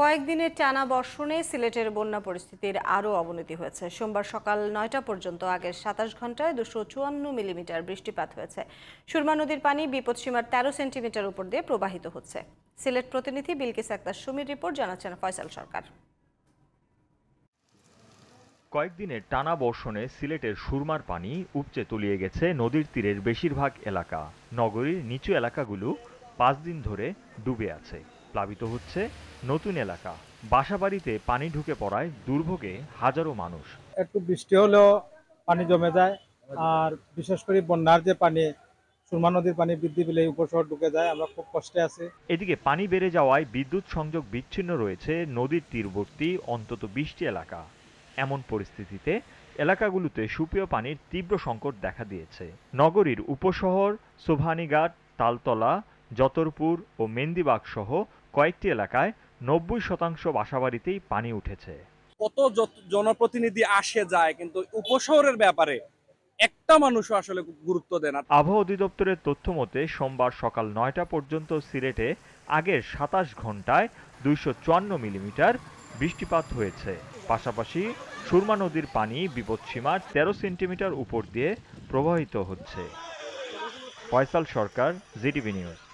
কয়েকদিনের টানা বর্ষণে সিলেটের বন্যা পরিস্থিতির আরও অবনতি হয়েছে সোমবার সকাল নয়টা পর্যন্ত আগের সাতাশ ঘন্টায় দুশো চুয়ান্ন মিলিমিটার বৃষ্টিপাত হয়েছে সুরমা নদীর পানি বিপদসীমার তেরো সেন্টিমিটার উপর দিয়ে প্রবাহিত হচ্ছে সিলেট প্রতিনিধি বিলকিস আক্তার সুমির রিপোর্ট জানাচ্ছেন ফয়সাল সরকার কয়েকদিনের টানা বর্ষণে সিলেটের সুরমার পানি উপচে তলিয়ে গেছে নদীর তীরের বেশিরভাগ এলাকা নগরীর নিচু এলাকাগুলো পাঁচ দিন ধরে ডুবে আছে প্লাবিত হচ্ছে নতুন এলাকা বাসাবাড়িতে পানি ঢুকে পড়ায় দুর্ভোগে হাজারো মানুষ একটু বৃষ্টি হলেও পানি জমে যায় আর বিশেষ করে বন্যার যে পানি সুরমা নদীর পানি বৃদ্ধি পেলে উপশহর ঢুকে যায় আমরা খুব কষ্টে আছি এদিকে পানি বেড়ে যাওয়ায় বিদ্যুৎ সংযোগ বিচ্ছিন্ন রয়েছে নদীর তীরবর্তী অন্তত বিশটি এলাকা এমন পরিস্থিতিতে এলাকাগুলোতে সুপেয় পানির তীব্র সংকট দেখা দিয়েছে নগরীর উপশহর সোভানিঘাট তালতলা যতরপুর ও মেন্দিবাগ সহ কয়েকটি এলাকায় নব্বই শতাংশ বাসাবাড়িতেই পানি উঠেছে কত জনপ্রতিনিধি আসে যায় কিন্তু উপশহরের ব্যাপারে একটা মানুষ আসলে গুরুত্ব দেয় না আবহাওয়া অধিদপ্তরের তথ্য মতে সোমবার সকাল নয়টা পর্যন্ত সিলেটে আগের সাতাশ ঘন্টায় দুইশো মিলিমিটার বৃষ্টিপাত হয়েছে পাশাপাশি সুরমা নদীর পানি বিপদসীমার ১৩ সেন্টিমিটার উপর দিয়ে প্রবাহিত হচ্ছে ফয়সাল সরকার জিটিভি নিউজ